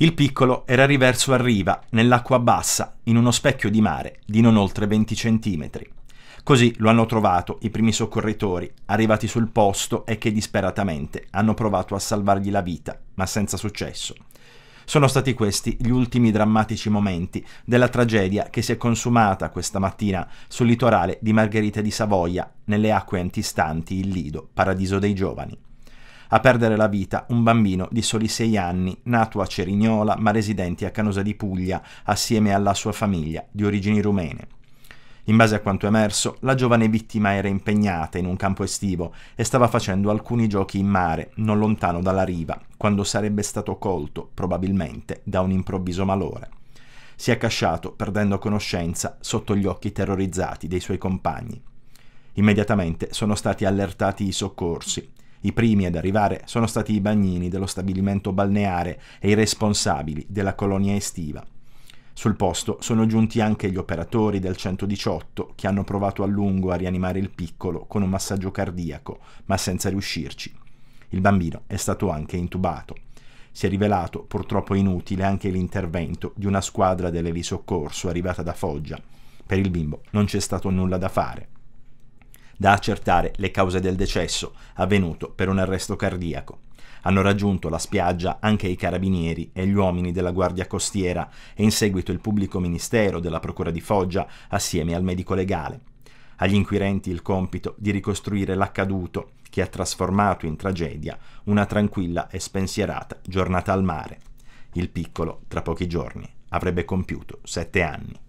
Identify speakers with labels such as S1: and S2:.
S1: Il piccolo era riverso a riva, nell'acqua bassa, in uno specchio di mare di non oltre 20 centimetri. Così lo hanno trovato i primi soccorritori, arrivati sul posto e che disperatamente hanno provato a salvargli la vita, ma senza successo. Sono stati questi gli ultimi drammatici momenti della tragedia che si è consumata questa mattina sul litorale di Margherita di Savoia, nelle acque antistanti il Lido, paradiso dei giovani a perdere la vita un bambino di soli 6 anni, nato a Cerignola ma residente a Canosa di Puglia assieme alla sua famiglia di origini rumene. In base a quanto emerso, la giovane vittima era impegnata in un campo estivo e stava facendo alcuni giochi in mare, non lontano dalla riva, quando sarebbe stato colto, probabilmente, da un improvviso malore. Si è accasciato, perdendo conoscenza, sotto gli occhi terrorizzati dei suoi compagni. Immediatamente sono stati allertati i soccorsi i primi ad arrivare sono stati i bagnini dello stabilimento balneare e i responsabili della colonia estiva. Sul posto sono giunti anche gli operatori del 118 che hanno provato a lungo a rianimare il piccolo con un massaggio cardiaco, ma senza riuscirci. Il bambino è stato anche intubato. Si è rivelato purtroppo inutile anche l'intervento di una squadra dell'elisoccorso arrivata da Foggia. Per il bimbo non c'è stato nulla da fare da accertare le cause del decesso, avvenuto per un arresto cardiaco. Hanno raggiunto la spiaggia anche i carabinieri e gli uomini della Guardia Costiera e in seguito il pubblico ministero della Procura di Foggia assieme al medico legale. Agli inquirenti il compito di ricostruire l'accaduto che ha trasformato in tragedia una tranquilla e spensierata giornata al mare. Il piccolo, tra pochi giorni, avrebbe compiuto sette anni.